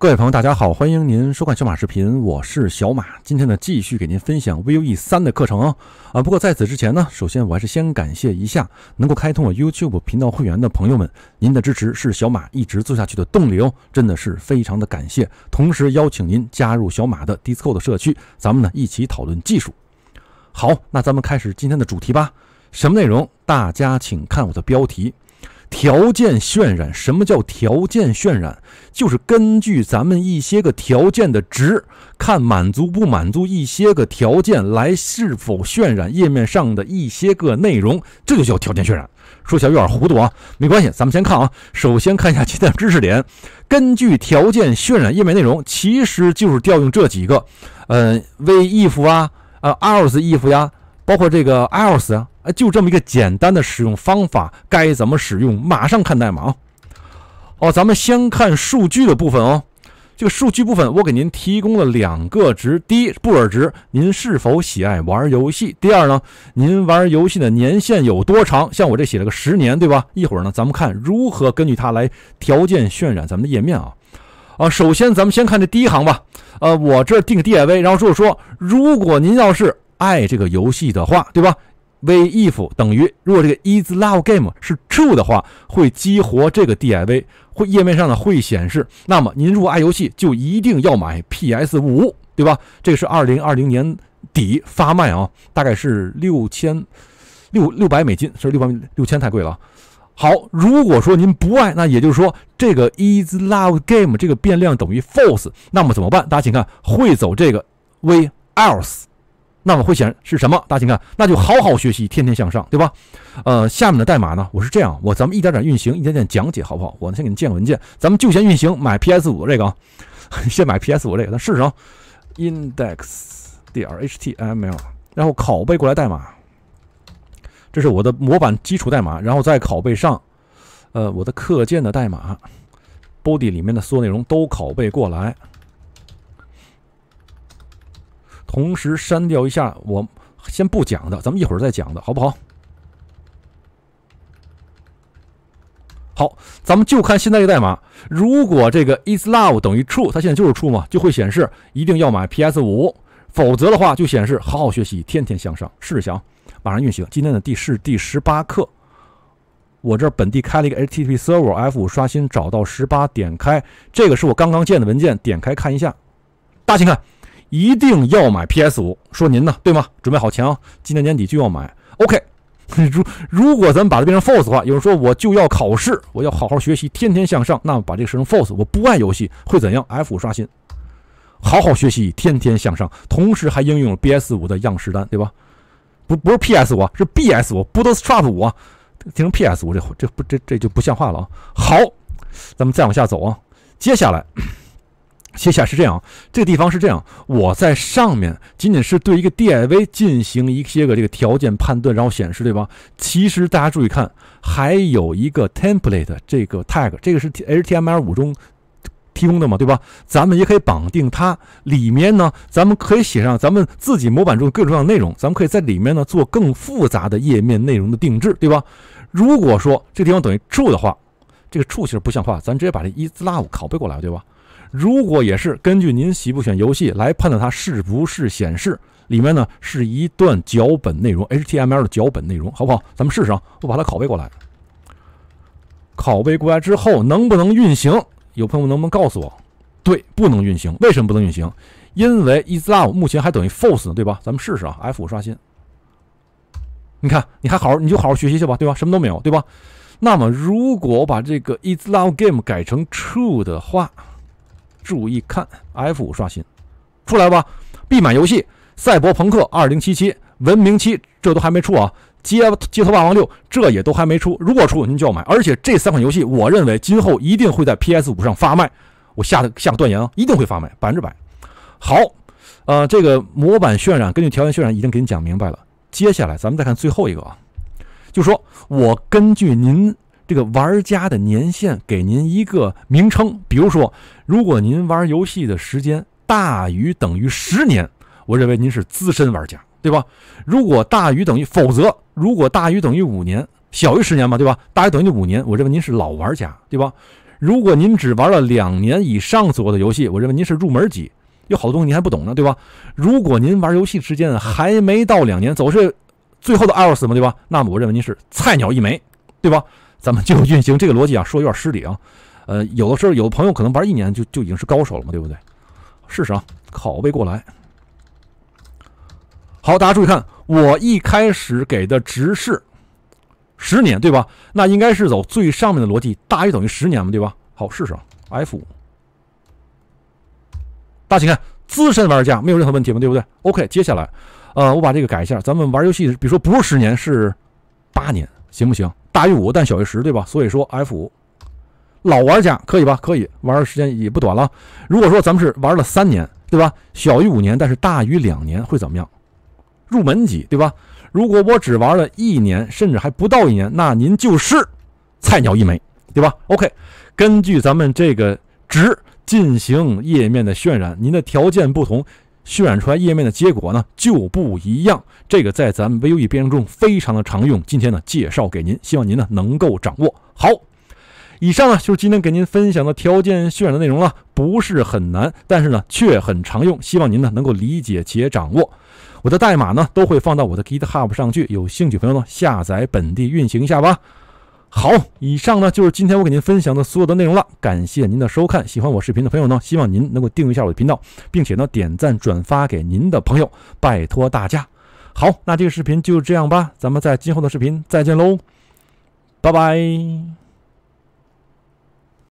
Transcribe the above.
各位朋友，大家好，欢迎您收看小马视频，我是小马。今天呢，继续给您分享 Vue 三的课程啊啊！不过在此之前呢，首先我还是先感谢一下能够开通我 YouTube 频道会员的朋友们，您的支持是小马一直做下去的动力哦，真的是非常的感谢。同时邀请您加入小马的 Discord 社区，咱们呢一起讨论技术。好，那咱们开始今天的主题吧。什么内容？大家请看我的标题。条件渲染，什么叫条件渲染？就是根据咱们一些个条件的值，看满足不满足一些个条件来是否渲染页面上的一些个内容，这就叫条件渲染。说起来有点糊涂啊，没关系，咱们先看啊。首先看一下天的知识点：根据条件渲染页面内容，其实就是调用这几个，嗯，if 啊，呃 else if 呀，包括这个 else 啊。就这么一个简单的使用方法，该怎么使用？马上看代码啊！哦，咱们先看数据的部分哦。这个数据部分，我给您提供了两个值：第一，布尔值，您是否喜爱玩游戏；第二呢，您玩游戏的年限有多长？像我这写了个十年，对吧？一会儿呢，咱们看如何根据它来条件渲染咱们的页面啊！啊，首先咱们先看这第一行吧。呃，我这定个 D I V，然后说说，如果您要是爱这个游戏的话，对吧？v if 等于，如果这个 is love game 是 true 的话，会激活这个 div，会页面上呢会显示。那么您如果爱游戏，就一定要买 PS 五，对吧？这个是二零二零年底发卖啊，大概是六千六六百美金，是六百六千，太贵了。好，如果说您不爱，那也就是说这个 is love game 这个变量等于 false，那么怎么办？大家请看，会走这个 v else。那么会显示什么？大家请看，那就好好学习，天天向上，对吧？呃，下面的代码呢，我是这样，我咱们一点点运行，一点点讲解，好不好？我先给您建个文件，咱们就先运行买 PS 五这个，先买 PS 五这个，咱试试。啊 index 点 html，然后拷贝过来代码，这是我的模板基础代码，然后再拷贝上，呃，我的课件的代码，body 里面的所有内容都拷贝过来。同时删掉一下我先不讲的，咱们一会儿再讲的好不好？好，咱们就看现在这代码。如果这个 is love 等于 true，它现在就是 true 嘛，就会显示一定要买 PS 五，否则的话就显示好好学习，天天向上。试试想，马上运行。今天的第是第十八课。我这本地开了一个 HTTP server，F 五刷新找到十八点开，这个是我刚刚建的文件，点开看一下，大家请看。一定要买 PS 五，说您呢，对吗？准备好钱啊，今年年底就要买。OK，如如果咱们把它变成 false 的话，有人说我就要考试，我要好好学习，天天向上。那么把这个设成 false，我不爱游戏会怎样？F 五刷新，好好学习，天天向上，同时还应用了 p s 五的样式单，对吧？不，不是 PS 五，是 BS 五 Bootstrap 五，听成 PS 五，这这不这这就不像话了啊！好，咱们再往下走啊，接下来。接下来是这样，这个地方是这样，我在上面仅仅是对一个 div 进行一些个这个条件判断，然后显示，对吧？其实大家注意看，还有一个 template 这个 tag，这个是 HTML 五中提供的嘛，对吧？咱们也可以绑定它，里面呢，咱们可以写上咱们自己模板中各种各样的内容，咱们可以在里面呢做更复杂的页面内容的定制，对吧？如果说这地方等于处的话，这个处其实不像话，咱直接把这 islav 拷贝过来，对吧？如果也是根据您喜不选游戏来判断它是不是显示里面呢，是一段脚本内容，HTML 的脚本内容，好不好？咱们试试啊，我把它拷贝过来，拷贝过来之后能不能运行？有朋友能不能告诉我？对，不能运行，为什么不能运行？因为 is love 目前还等于 false 呢，对吧？咱们试试啊，F5 刷新，你看你还好好，你就好好学习去吧，对吧？什么都没有，对吧？那么如果我把这个 is love game 改成 true 的话。注意看，F 五刷新出来吧！必买游戏《赛博朋克2077》《文明7》，这都还没出啊，《街街头霸王6》这也都还没出。如果出，您就要买。而且这三款游戏，我认为今后一定会在 PS 五上发卖。我下下个断言啊，一定会发卖，百分之百。好，呃，这个模板渲染，根据条件渲染已经给你讲明白了。接下来咱们再看最后一个啊，就说我根据您。这个玩家的年限给您一个名称，比如说，如果您玩游戏的时间大于等于十年，我认为您是资深玩家，对吧？如果大于等于，否则，如果大于等于五年，小于十年嘛，对吧？大于等于五年，我认为您是老玩家，对吧？如果您只玩了两年以上右的游戏，我认为您是入门级，有好多东西您还不懂呢，对吧？如果您玩游戏时间还没到两年，总是最后的 eros 嘛，对吧？那么我认为您是菜鸟一枚，对吧？咱们就运行这个逻辑啊，说有点失礼啊。呃，有的时候有的朋友可能玩一年就就已经是高手了嘛，对不对？试试啊，拷贝过来。好，大家注意看，我一开始给的值是十年，对吧？那应该是走最上面的逻辑，大于等于十年嘛，对吧？好，试试啊，F。大家请看，资深玩家没有任何问题嘛，对不对？OK，接下来，呃，我把这个改一下，咱们玩游戏，比如说不是十年，是八年，行不行？大于五但小于十，对吧？所以说，F 五老玩家可以吧？可以玩的时间也不短了。如果说咱们是玩了三年，对吧？小于五年，但是大于两年会怎么样？入门级，对吧？如果我只玩了一年，甚至还不到一年，那您就是菜鸟一枚，对吧？OK，根据咱们这个值进行页面的渲染，您的条件不同。渲染出来页面的结果呢就不一样。这个在咱们 Vue 编程中非常的常用，今天呢介绍给您，希望您呢能够掌握。好，以上呢就是今天给您分享的条件渲染的内容了，不是很难，但是呢却很常用，希望您呢能够理解且掌握。我的代码呢都会放到我的 GitHub 上去，有兴趣朋友呢下载本地运行一下吧。好，以上呢就是今天我给您分享的所有的内容了。感谢您的收看，喜欢我视频的朋友呢，希望您能够订阅一下我的频道，并且呢点赞转发给您的朋友，拜托大家。好，那这个视频就这样吧，咱们在今后的视频再见喽，拜拜。